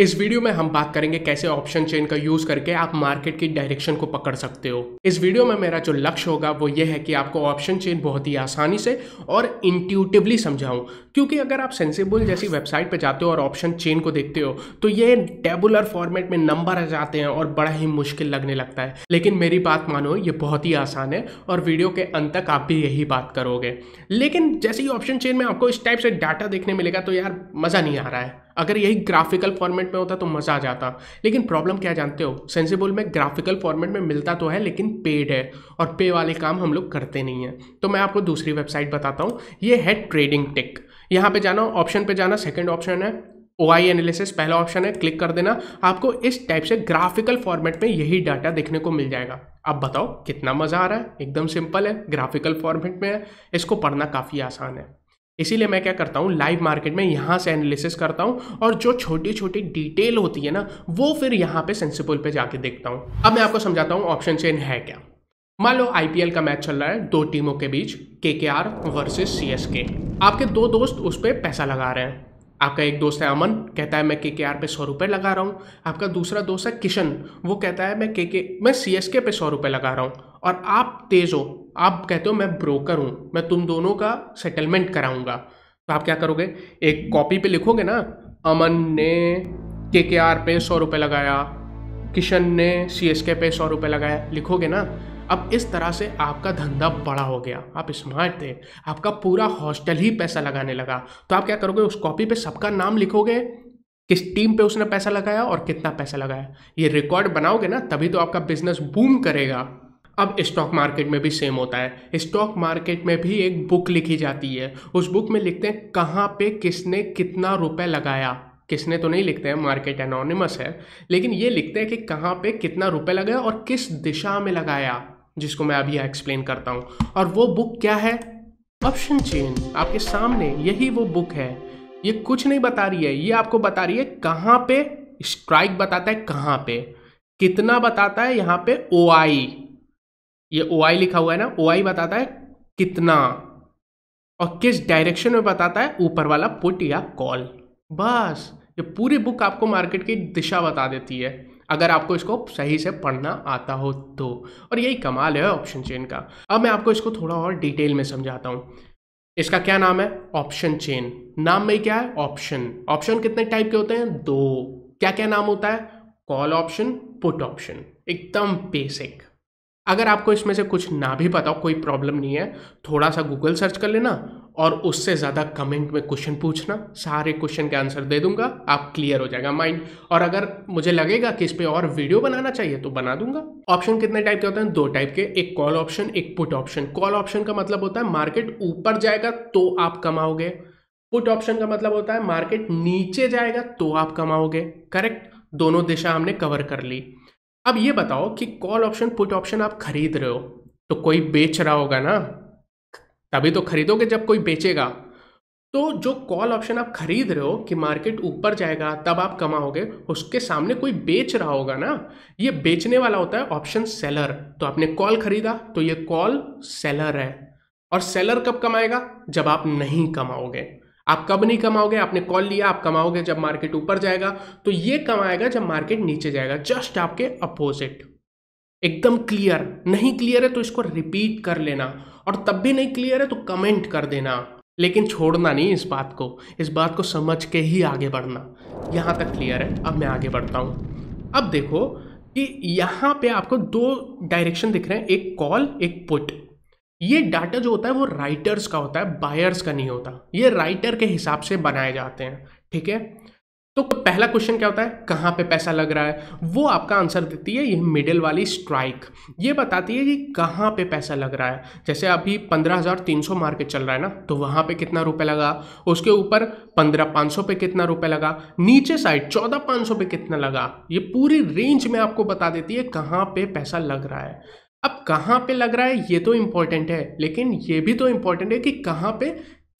इस वीडियो में हम बात करेंगे कैसे ऑप्शन चेन का यूज करके आप मार्केट की डायरेक्शन को पकड़ सकते हो इस वीडियो में मेरा जो लक्ष्य होगा वो ये है कि आपको ऑप्शन चेन बहुत ही आसानी से और इंट्यूटिवली समझाऊं क्योंकि अगर आप सेंसिबल जैसी वेबसाइट पर जाते हो और ऑप्शन चेन को देखते हो तो ये टेबुलर फॉर्मेट में नंबर आ जाते हैं और बड़ा ही मुश्किल लगने लगता है लेकिन मेरी बात मानो ये बहुत ही आसान है और वीडियो के अंत तक आप भी यही बात करोगे लेकिन जैसे ही ऑप्शन चेन में आपको इस टाइप से डाटा देखने मिलेगा तो यार मज़ा नहीं आ रहा है अगर यही ग्राफिकल फॉर्मेट में होता तो मज़ा आ जाता लेकिन प्रॉब्लम क्या जानते हो सेंसिबल में ग्राफिकल फॉर्मेट में मिलता तो है लेकिन पेड है और पे वाले काम हम लोग करते नहीं हैं तो मैं आपको दूसरी वेबसाइट बताता हूँ ये है ट्रेडिंग टेक यहाँ पे जाना ऑप्शन पे जाना सेकंड ऑप्शन है ओ आई एनालिसिस पहला ऑप्शन है क्लिक कर देना आपको इस टाइप से ग्राफिकल फॉर्मेट में यही डाटा देखने को मिल जाएगा अब बताओ कितना मज़ा आ रहा है एकदम सिंपल है ग्राफिकल फॉर्मेट में है इसको पढ़ना काफ़ी आसान है इसीलिए मैं क्या करता हूँ लाइव मार्केट में यहाँ से एनालिसिस करता हूँ और जो छोटी छोटी डिटेल होती है ना वो फिर यहाँ पे सेंसिबल पे जाके देखता हूँ अब मैं आपको समझाता हूँ ऑप्शन चेन है क्या मान लो आई का मैच चल रहा है दो टीमों के बीच के के आर वर्सेज सी एस के आपके दो दोस्त उस पर पैसा लगा रहे हैं आपका एक दोस्त है अमन कहता है मैं के के आर पे सौ रुपये लगा रहा हूँ आपका दूसरा दोस्त है किशन वो कहता है मैं के के मैं सी एस के पे सौ रुपये लगा रहा हूँ और आप तेज हो आप कहते हो मैं ब्रोकर हूँ मैं तुम दोनों का सेटलमेंट कराऊंगा तो आप क्या करोगे एक कॉपी पे लिखोगे ना अमन ने के के आर पे सौ रुपये लगाया किशन ने सी एस के पे सौ रुपये लगाया लिखोगे ना अब इस तरह से आपका धंधा बड़ा हो गया आप स्मार्ट थे आपका पूरा हॉस्टल ही पैसा लगाने लगा तो आप क्या करोगे उस कॉपी पे सबका नाम लिखोगे किस टीम पे उसने पैसा लगाया और कितना पैसा लगाया ये रिकॉर्ड बनाओगे ना तभी तो आपका बिजनेस बूम करेगा अब स्टॉक मार्केट में भी सेम होता है स्टॉक मार्केट में भी एक बुक लिखी जाती है उस बुक में लिखते हैं कहाँ पे किसने कितना रुपए लगाया किसने तो नहीं लिखते हैं मार्केट एनोनिमस है लेकिन ये लिखते हैं कि कहाँ पे कितना रुपए लगाया और किस दिशा में लगाया जिसको मैं अभी एक्सप्लेन करता हूँ और वो बुक क्या है ऑप्शन चेन आपके सामने यही वो बुक है ये कुछ नहीं बता रही है ये आपको बता रही है कहाँ पे स्ट्राइक बताता है कहाँ पे कितना बताता है यहाँ पे ओ आई ये ओ आई लिखा हुआ है ना ओ आई बताता है कितना और किस डायरेक्शन में बताता है ऊपर वाला पुट या कॉल बस ये पूरी बुक आपको मार्केट की दिशा बता देती है अगर आपको इसको सही से पढ़ना आता हो तो और यही कमाल है ऑप्शन चेन का अब मैं आपको इसको थोड़ा और डिटेल में समझाता हूँ इसका क्या नाम है ऑप्शन चेन नाम में क्या है ऑप्शन ऑप्शन कितने टाइप के होते हैं दो क्या क्या नाम होता है कॉल ऑप्शन पुट ऑप्शन एकदम बेसिक अगर आपको इसमें से कुछ ना भी पता हो कोई प्रॉब्लम नहीं है थोड़ा सा गूगल सर्च कर लेना और उससे ज़्यादा कमेंट में क्वेश्चन पूछना सारे क्वेश्चन के आंसर दे दूंगा आप क्लियर हो जाएगा माइंड और अगर मुझे लगेगा कि इस पर और वीडियो बनाना चाहिए तो बना दूंगा ऑप्शन कितने टाइप के होते हैं दो टाइप के एक कॉल ऑप्शन एक पुट ऑप्शन कॉल ऑप्शन का मतलब होता है मार्केट ऊपर जाएगा तो आप कमाओगे पुट ऑप्शन का मतलब होता है मार्केट नीचे जाएगा तो आप कमाओगे करेक्ट दोनों दिशा हमने कवर कर ली अब ये बताओ कि कॉल ऑप्शन पुट ऑप्शन आप खरीद रहे हो तो कोई बेच रहा होगा ना तभी तो खरीदोगे जब कोई बेचेगा तो जो कॉल ऑप्शन आप खरीद रहे हो कि मार्केट ऊपर जाएगा तब आप कमाओगे उसके सामने कोई बेच रहा होगा ना ये बेचने वाला होता है ऑप्शन सेलर तो आपने कॉल खरीदा तो ये कॉल सेलर है और सेलर कब कमाएगा जब आप नहीं कमाओगे आप कब नहीं कमाओगे आपने कॉल लिया आप कमाओगे जब मार्केट ऊपर जाएगा तो ये कमाएगा जब मार्केट नीचे जाएगा जस्ट आपके अपोजिट एकदम क्लियर नहीं क्लियर है तो इसको रिपीट कर लेना और तब भी नहीं क्लियर है तो कमेंट कर देना लेकिन छोड़ना नहीं इस बात को इस बात को समझ के ही आगे बढ़ना यहाँ तक क्लियर है अब मैं आगे बढ़ता हूँ अब देखो कि यहाँ पे आपको दो डायरेक्शन दिख रहे हैं एक कॉल एक पुट ये डाटा जो होता है वो राइटर्स का होता है बायर्स का नहीं होता ये राइटर के हिसाब से बनाए जाते हैं ठीक है तो पहला क्वेश्चन क्या होता है कहाँ पे पैसा लग रहा है वो आपका आंसर देती है ये मिडिल वाली स्ट्राइक ये बताती है कि कहाँ पे पैसा लग रहा है जैसे अभी 15,300 मार्केट चल रहा है ना तो वहाँ पे कितना रुपए लगा उसके ऊपर 15,500 पे कितना रुपए लगा नीचे साइड 14,500 पे कितना लगा ये पूरी रेंज में आपको बता देती है कहाँ पे पैसा लग रहा है अब कहाँ पे लग रहा है ये तो इम्पोर्टेंट है लेकिन ये भी तो इम्पोर्टेंट है कि कहाँ पे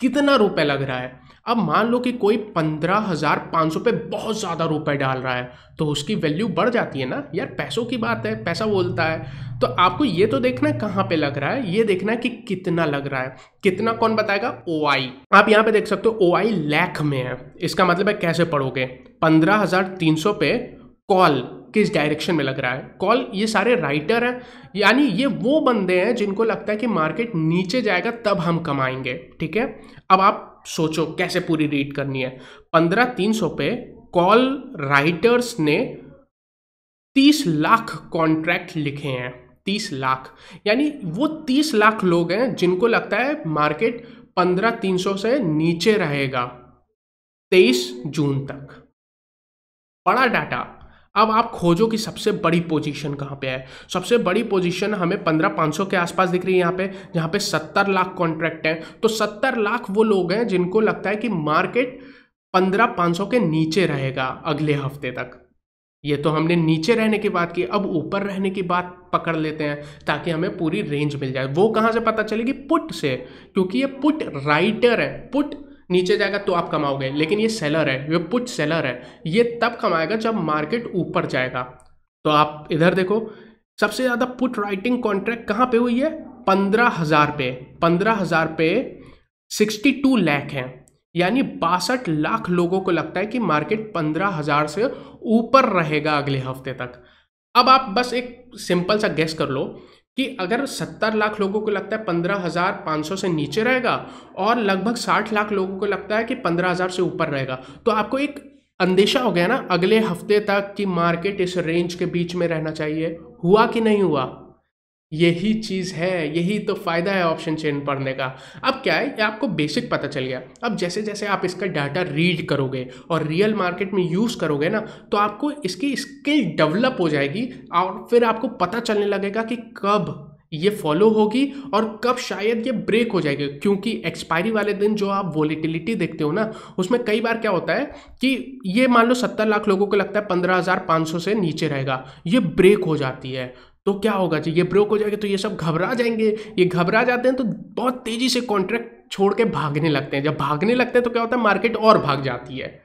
कितना रुपए लग रहा है अब मान लो कि कोई पंद्रह हज़ार पाँच सौ पे बहुत ज़्यादा रुपए डाल रहा है तो उसकी वैल्यू बढ़ जाती है ना यार पैसों की बात है पैसा बोलता है तो आपको ये तो देखना है कहाँ पे लग रहा है ये देखना है कि कितना लग रहा है कितना कौन बताएगा ओ आई आप यहाँ पे देख सकते हो ओ आई लैख में है इसका मतलब है कैसे पढ़ोगे पंद्रह हज़ार तीन सौ पे कॉल किस डायरेक्शन में लग रहा है कॉल ये सारे राइटर हैं यानी ये वो बंदे हैं जिनको लगता है कि मार्केट नीचे जाएगा तब हम कमाएंगे ठीक है अब आप सोचो कैसे पूरी रीड करनी है पंद्रह तीन सौ पे कॉल राइटर्स ने तीस लाख कॉन्ट्रैक्ट लिखे हैं तीस लाख यानी वो तीस लाख लोग हैं जिनको लगता है मार्केट पंद्रह तीन सौ से नीचे रहेगा तेईस जून तक बड़ा डाटा अब आप खोजो कि सबसे बड़ी पोजीशन कहाँ पे है सबसे बड़ी पोजीशन हमें पंद्रह पाँच सौ के आसपास दिख रही है यहाँ पे जहाँ पे सत्तर लाख कॉन्ट्रैक्ट हैं तो सत्तर लाख वो लोग हैं जिनको लगता है कि मार्केट पंद्रह पाँच सौ के नीचे रहेगा अगले हफ्ते तक ये तो हमने नीचे रहने की बात की अब ऊपर रहने की बात पकड़ लेते हैं ताकि हमें पूरी रेंज मिल जाए वो कहाँ से पता चलेगी पुट से क्योंकि ये पुट राइटर है पुट नीचे जाएगा तो आप कमाओगे लेकिन ये सेलर है ये पुट सेलर है ये तब कमाएगा जब मार्केट ऊपर जाएगा तो आप इधर देखो सबसे ज़्यादा पुट राइटिंग कॉन्ट्रैक्ट कहाँ पे हुई है पंद्रह हज़ार पे पंद्रह हज़ार पे सिक्सटी टू लैख हैं यानी बासठ लाख लोगों को लगता है कि मार्केट पंद्रह हज़ार से ऊपर रहेगा अगले हफ्ते तक अब आप बस एक सिंपल सा गेस कर लो कि अगर 70 लाख लोगों को लगता है 15,500 से नीचे रहेगा और लगभग 60 लाख लोगों को लगता है कि 15,000 से ऊपर रहेगा तो आपको एक अंदेशा हो गया ना अगले हफ्ते तक कि मार्केट इस रेंज के बीच में रहना चाहिए हुआ कि नहीं हुआ यही चीज़ है यही तो फ़ायदा है ऑप्शन चेन पढ़ने का अब क्या है ये आपको बेसिक पता चल गया अब जैसे जैसे आप इसका डाटा रीड करोगे और रियल मार्केट में यूज़ करोगे ना तो आपको इसकी स्किल डेवलप हो जाएगी और फिर आपको पता चलने लगेगा कि कब ये फॉलो होगी और कब शायद ये ब्रेक हो जाएगी क्योंकि एक्सपायरी वाले दिन जो आप वॉलीटिलिटी देखते हो ना उसमें कई बार क्या होता है कि ये मान लो सत्तर लाख लोगों को लगता है पंद्रह हज़ार पाँच सौ से नीचे रहेगा ये ब्रेक हो जाती है तो क्या होगा जी ये ब्रोक हो जाएगा तो ये सब घबरा जाएंगे ये घबरा जाते हैं तो बहुत तेज़ी से कॉन्ट्रैक्ट छोड़ के भागने लगते हैं जब भागने लगते हैं तो क्या होता है मार्केट और भाग जाती है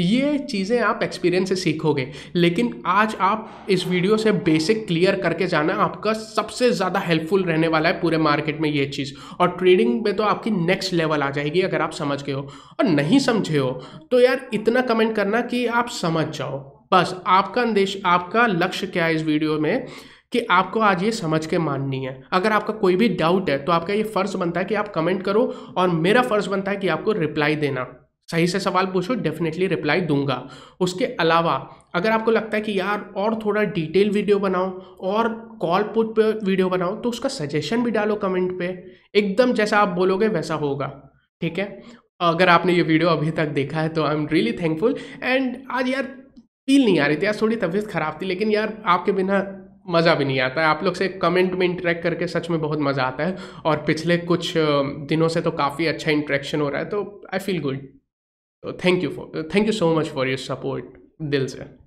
ये चीज़ें आप एक्सपीरियंस से सीखोगे लेकिन आज आप इस वीडियो से बेसिक क्लियर करके जाना आपका सबसे ज़्यादा हेल्पफुल रहने वाला है पूरे मार्केट में ये चीज़ और ट्रेडिंग में तो आपकी नेक्स्ट लेवल आ जाएगी अगर आप समझ गए हो और नहीं समझे हो तो यार इतना कमेंट करना कि आप समझ जाओ बस आपका अंदेश आपका लक्ष्य क्या है इस वीडियो में कि आपको आज ये समझ के माननी है अगर आपका कोई भी डाउट है तो आपका ये फ़र्ज़ बनता है कि आप कमेंट करो और मेरा फ़र्ज़ बनता है कि आपको रिप्लाई देना सही से सवाल पूछो डेफिनेटली रिप्लाई दूंगा उसके अलावा अगर आपको लगता है कि यार और थोड़ा डिटेल वीडियो बनाओ और कॉल पुट पे वीडियो बनाओ तो उसका सजेशन भी डालो कमेंट पे एकदम जैसा आप बोलोगे वैसा होगा ठीक है अगर आपने ये वीडियो अभी तक देखा है तो I am really thankful and आज यार फील नहीं आ रही थी यार थोड़ी तबीयत ख़राब थी लेकिन यार आपके बिना मज़ा भी नहीं आता है आप लोग से कमेंट में इंटरेक्ट करके सच में बहुत मज़ा आता है और पिछले कुछ दिनों से तो काफ़ी अच्छा इंटरेक्शन हो रहा है तो I feel good thank you for thank you so much for your support दिल से